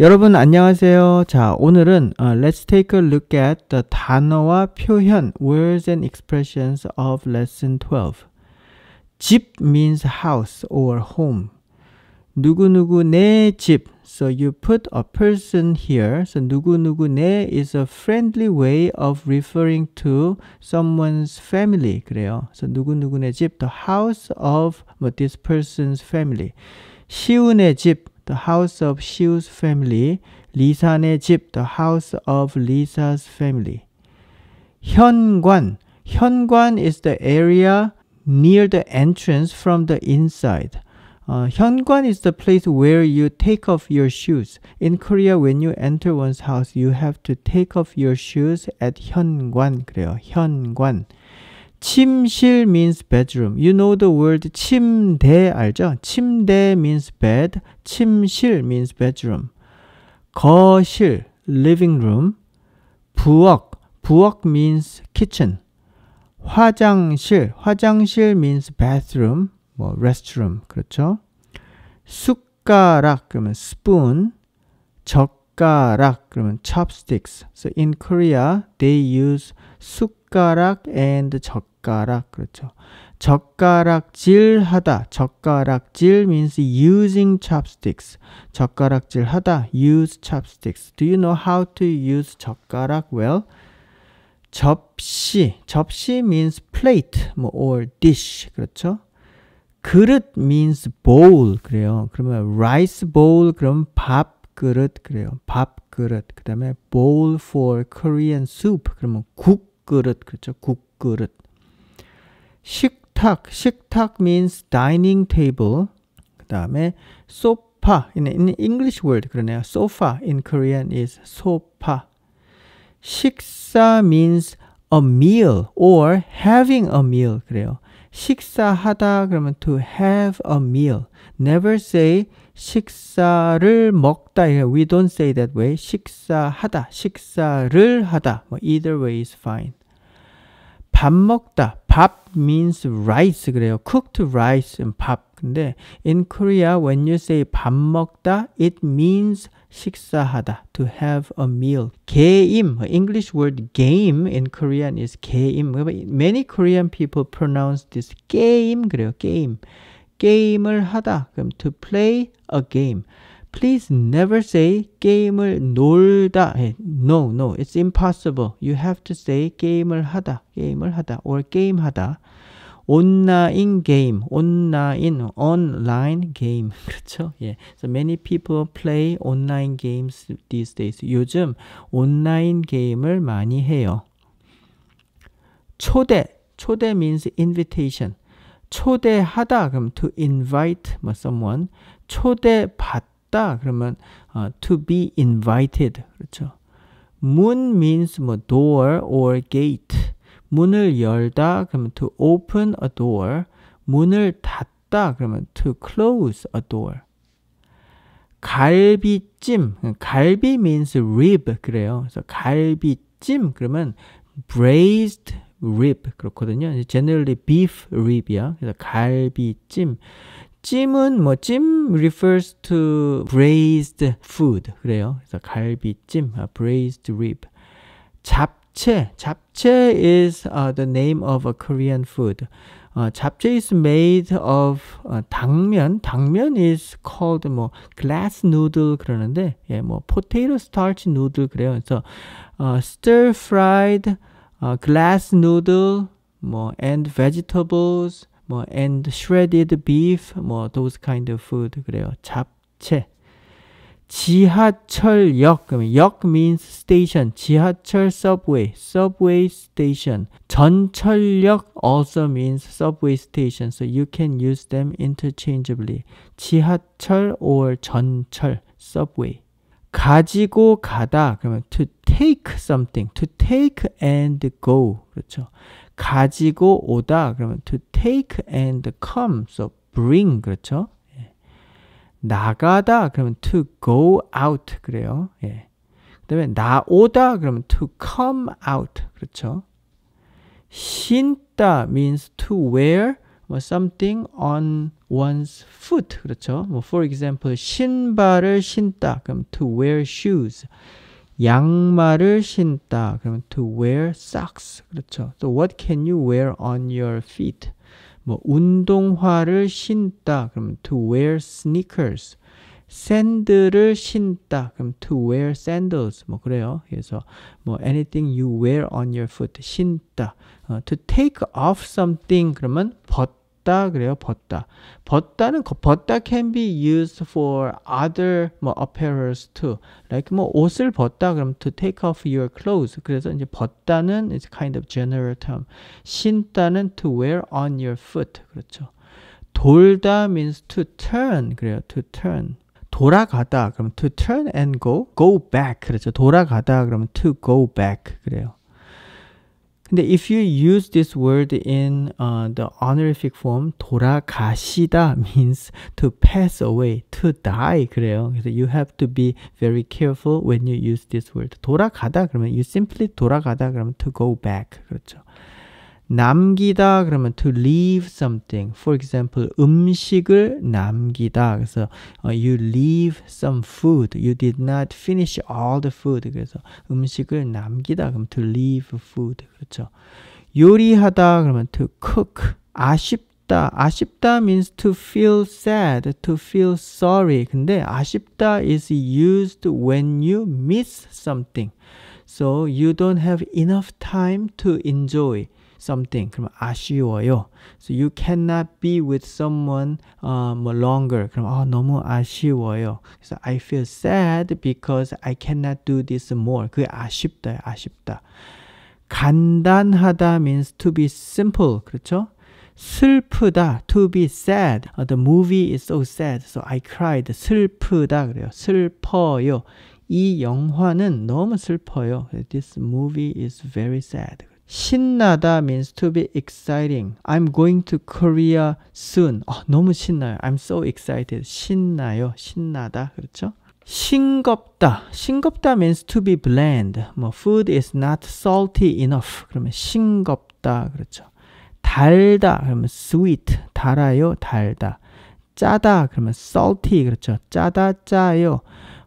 여러분 안녕하세요. 자, 오늘은 uh, Let's take a look at the 단어와 표현, words and expressions of lesson 12. 집 means house or home. 누구누구 내 집. So you put a person here. So 누구누구 내 is a friendly way of referring to someone's family. 그래요. So 누구누구 내 집, the house of this person's family. 시우네 집 the house of Xiu's family, 리산의 집, the house of Lisa's family. 현관, 현관 is the area near the entrance from the inside. Uh, 현관 is the place where you take off your shoes. In Korea, when you enter one's house, you have to take off your shoes at 현관. 그래요. 현관. 침실 means bedroom. You know the word 침대 알죠? 침대 means bed. 침실 means bedroom. 거실 living room. 부엌 부엌 means kitchen. 화장실 화장실 means bathroom. 뭐 restroom 그렇죠? 숟가락 그러면 spoon. 적 숟가락 그러면 chopsticks. So in Korea they use 숟가락 and 젓가락 그렇죠. 젓가락질 하다. 젓가락질 means using chopsticks. 젓가락질 하다. use chopsticks. Do you know how to use 젓가락 well? 접시. 접시 means plate or dish. 그렇죠? 그릇 means bowl. 그래요. 그러면 rice bowl 그럼 밥 그릇 그래요. 밥 그릇. 그 다음에 bowl for Korean soup. 그러면 국 그릇. 그렇죠. 국 그릇. 식탁. 식탁 means dining table. 그 다음에 소파. In, in English word 그러네요. sofa in Korean is 소파. 식사 means a meal or having a meal. 그래요. 식사하다 그러면 to have a meal. never say 식사를 먹다. we don't say that way. 식사하다, 식사를 하다. either way is fine. 밥 먹다. 밥 means rice 그래요. cooked rice 밥. 근데 in Korea when you say 밥 먹다 it means 식사하다, to have a meal. 게임, English word game in Korean is 게임. Many Korean people pronounce this 게임 그래요, 게임. 게임을 하다, 그럼 to play a game. Please never say 게임을 놀다. No, no, it's impossible. You have to say 게임을 하다, 게임을 하다, or 게임하다. 온라인 게임, 온라인, 온라인 게임. 그렇죠? 예. So many people play online games these days. 요즘 온라인 게임을 많이 해요. 초대, 초대 means invitation. 초대하다 그럼 to invite someone. 초대받다 그러면 uh, to be invited. 그렇죠? moon means 뭐 door or gate. 문을 열다 그러면 to open a door. 문을 닫다 그러면 to close a door. 갈비찜, 갈비 means rib 그래요. 그래서 갈비찜 그러면 braised rib 그렇거든요. generally beef rib이야. 그래서 갈비찜. 찜은 뭐 찜 refers to braised food 그래요. 그래서 갈비찜, 아, braised rib. 잡 잡채. 잡채 is uh, the name of a Korean food. 어, 잡채 is made of 어, 당면. 당면 is called 뭐 glass noodle 그러는데 예, 뭐 potato starch noodle 그래요. 그래서 어, stir fried 어, glass noodle 뭐 and vegetables 뭐 and shredded beef 뭐 those kind of food 그래요. 잡채. 지하철역 그러면 역 means station 지하철 subway subway station 전철역 also means subway station so you can use them interchangeably 지하철 or 전철 subway 가지고 가다 그러면 to take something to take and go 그렇죠 가지고 오다 그러면 to take and come so bring 그렇죠 나가다 그러면 to go out 그래요. 예. 그다음에 나오다 그러면 to come out 그렇죠. 신다 means to wear something on one's foot 그렇죠. 뭐 for example 신발을 신다 그럼 to wear shoes. 양말을 신다 그러면 to wear socks 그렇죠. So what can you wear on your feet? 뭐 운동화를 신다. 그럼 to wear sneakers. 샌들을 신다. 그럼 to wear sandals. 뭐 그래요. 그래서 뭐 anything you wear on your foot 신다. 어, to take off something 그러면 벗 벗다 그래요. 벗다. 벗다는 벗다 can be used for other 뭐 apparels too. Like 뭐 옷을 벗다 그럼 to take off your clothes. 그래서 이제 벗다는 is kind of general term. 신다는 to wear on your foot. 그렇죠. 돌다 means to turn. 그래요. to turn. 돌아가다 그럼 to turn and go go back 그렇죠 돌아가다 그러면 to go back 그래요 if you use this word in uh, the honorific form, 돌아가시다 means to pass away, to die 그래요. So you have to be very careful when you use this word. 돌아가다 그러면 you simply 돌아가다 그러면 to go back 그렇죠. 남기다 그러면 to leave something. For example, 음식을 남기다. 그래서 you leave some food. You did not finish all the food. 그래서 음식을 남기다 그럼 to leave food. 그렇죠. 요리하다 그러면 to cook. 아쉽다. 아쉽다 means to feel sad, to feel sorry. 근데 아쉽다 is used when you miss something. So you don't have enough time to enjoy. something 그럼 아쉬워요. So you cannot be with someone um, longer. 그럼 아, 너무 아쉬워요. 그래서 I feel sad because I cannot do this more. 그게 아쉽다, 아쉽다. 간단하다 means to be simple. 그렇죠? 슬프다 to be sad. The movie is so sad. So I cried. 슬프다 그래요. 슬퍼요. 이 영화는 너무 슬퍼요. This movie is very sad. 신나다 means to be exciting. I'm going to Korea soon. 아, 너무 신나요. I'm so excited. 신나요. 신나다. 그렇죠? 싱겁다. 싱겁다 means to be bland. 뭐 food is not salty enough. 그러면 싱겁다. 그렇죠? 달다. 그러면 sweet. 달아요. 달다. 짜다. 그러면 salty. 그렇죠? 짜다 짜요.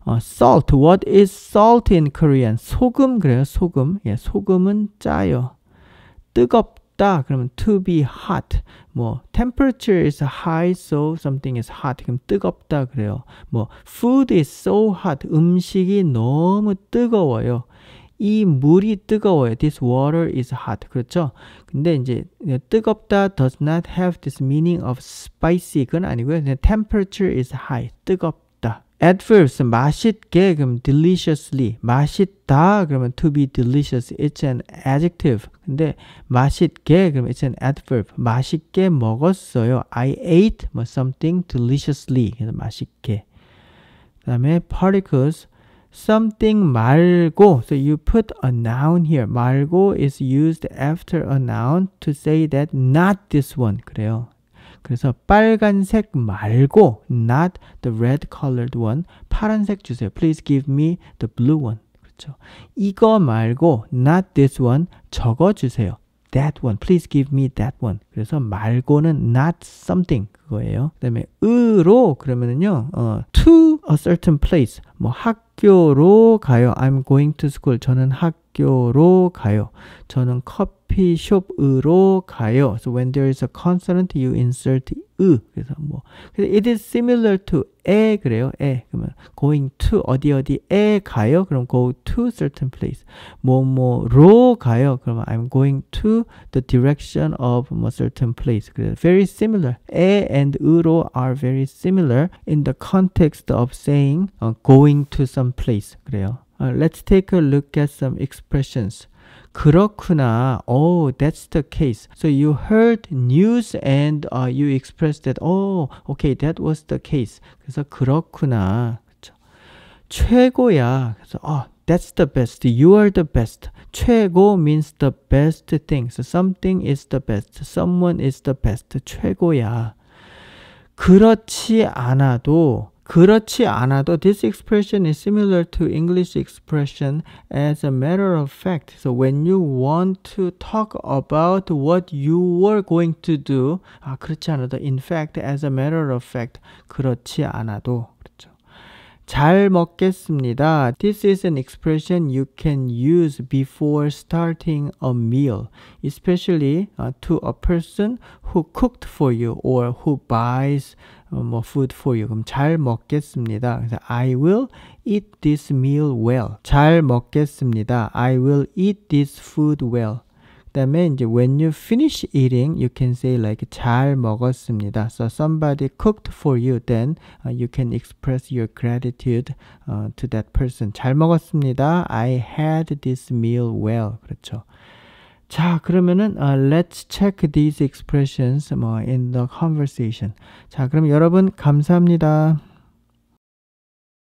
어, salt. What is salt in Korean? 소금 그래요. 소금. 예, 소금은 짜요. 뜨겁다. 그러면 to be hot. 뭐 temperature is high, so something is hot. 그럼 뜨겁다 그래요. 뭐 food is so hot. 음식이 너무 뜨거워요. 이 물이 뜨거워요. This water is hot. 그렇죠? 근데 이제 뜨겁다 does not have this meaning of spicy. 그건 아니고요. temperature is high. 뜨겁다. adverbs 그럼 deliciously 맛있다 그러면 to be delicious it's an adjective 근데 맛있게 그럼 it's an adverb 맛있게 먹었어요 I ate something deliciously 그래서 맛있게 그다음에 particles something 말고 so you put a noun here 말고 is used after a noun to say that not this one 그래요 그래서 빨간색 말고 not the red colored one 파란색 주세요. Please give me the blue one. 그렇죠? 이거 말고 not this one 적어 주세요. that one. Please give me that one. 그래서 말고는 not something 그거예요. 그다음에 으로 그러면은요. 어, to a certain place. 뭐 학교로 가요. I'm going to school. 저는 학교로 가요. 저는 커피숍으로 가요. So when there is a consonant, you insert 으. 그래서 뭐 그래서 it is similar to 에 그래요. 에 그러면 going to 어디 어디에 가요. 그럼 go to certain place. 뭐뭐로 가요. 그러면 I'm going to the direction of 뭐 certain place. 그래서 very similar. 에 and 으로 are very similar in the context of saying going to some place 그래요. let's take a look at some expressions. 그렇구나. Oh, that's the case. So you heard news and uh, you expressed that. Oh, okay, that was the case. 그래서 그렇구나. 그쵸? 최고야. 그래서 어, That's the best. You are the best. 최고 means the best thing. So something is the best. Someone is the best. 최고야. 그렇지 않아도 그렇지 않아도 this expression is similar to English expression as a matter of fact. So when you want to talk about what you were going to do, 아, 그렇지 않아도 in fact as a matter of fact. 그렇지 않아도 잘 먹겠습니다. This is an expression you can use before starting a meal, especially uh, to a person who cooked for you or who buys uh, food for you. 그럼 잘 먹겠습니다. 그래서 I will eat this meal well. 잘 먹겠습니다. I will eat this food well. 그 다음에 이제 when you finish eating, you can say like 잘 먹었습니다. So somebody cooked for you, then you can express your gratitude to that person. 잘 먹었습니다. I had this meal well. 그렇죠. 자 그러면은 uh, let's check these expressions 뭐 in the conversation. 자 그럼 여러분 감사합니다.